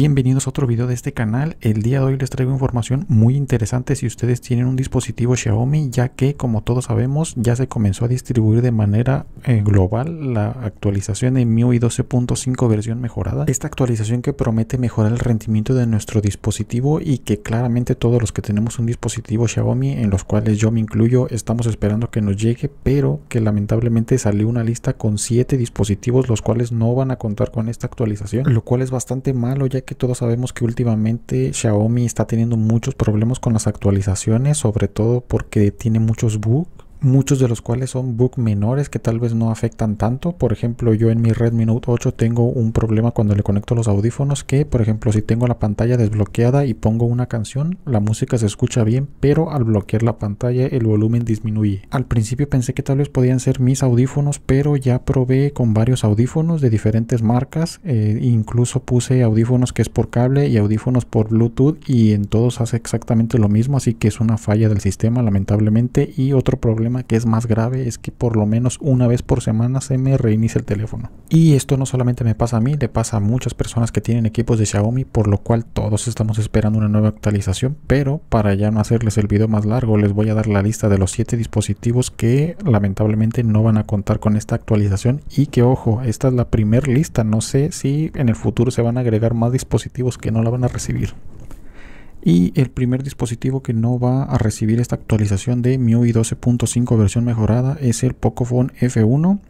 Bienvenidos a otro video de este canal, el día de hoy les traigo información muy interesante si ustedes tienen un dispositivo Xiaomi ya que como todos sabemos ya se comenzó a distribuir de manera eh, global la actualización de MIUI 12.5 versión mejorada, esta actualización que promete mejorar el rendimiento de nuestro dispositivo y que claramente todos los que tenemos un dispositivo Xiaomi en los cuales yo me incluyo estamos esperando que nos llegue pero que lamentablemente salió una lista con 7 dispositivos los cuales no van a contar con esta actualización lo cual es bastante malo ya que que todos sabemos que últimamente Xiaomi está teniendo muchos problemas con las actualizaciones, sobre todo porque tiene muchos bugs muchos de los cuales son bug menores que tal vez no afectan tanto. Por ejemplo, yo en mi Redmi Note 8 tengo un problema cuando le conecto los audífonos que, por ejemplo, si tengo la pantalla desbloqueada y pongo una canción, la música se escucha bien, pero al bloquear la pantalla el volumen disminuye. Al principio pensé que tal vez podían ser mis audífonos, pero ya probé con varios audífonos de diferentes marcas, eh, incluso puse audífonos que es por cable y audífonos por Bluetooth y en todos hace exactamente lo mismo, así que es una falla del sistema lamentablemente y otro problema que es más grave es que por lo menos una vez por semana se me reinicia el teléfono. Y esto no solamente me pasa a mí, le pasa a muchas personas que tienen equipos de Xiaomi, por lo cual todos estamos esperando una nueva actualización, pero para ya no hacerles el video más largo, les voy a dar la lista de los 7 dispositivos que lamentablemente no van a contar con esta actualización y que ojo, esta es la primer lista, no sé si en el futuro se van a agregar más dispositivos que no la van a recibir y el primer dispositivo que no va a recibir esta actualización de MIUI 12.5 versión mejorada es el Pocophone F1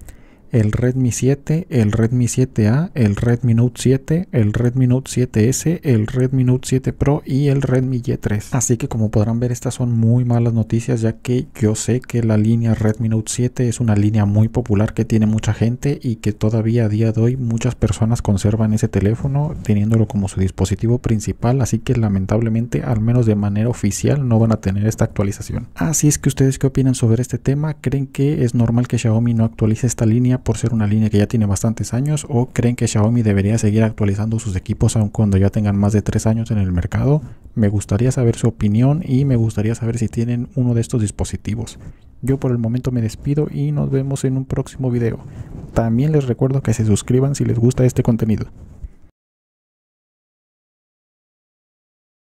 el Redmi 7, el Redmi 7A, el Redmi Note 7, el Redmi Note 7S, el Redmi Note 7 Pro y el Redmi Y3. Así que como podrán ver estas son muy malas noticias ya que yo sé que la línea Redmi Note 7 es una línea muy popular que tiene mucha gente y que todavía a día de hoy muchas personas conservan ese teléfono teniéndolo como su dispositivo principal así que lamentablemente al menos de manera oficial no van a tener esta actualización. Así es que ustedes qué opinan sobre este tema, creen que es normal que Xiaomi no actualice esta línea por ser una línea que ya tiene bastantes años o creen que Xiaomi debería seguir actualizando sus equipos aun cuando ya tengan más de 3 años en el mercado? Me gustaría saber su opinión y me gustaría saber si tienen uno de estos dispositivos. Yo por el momento me despido y nos vemos en un próximo video. También les recuerdo que se suscriban si les gusta este contenido.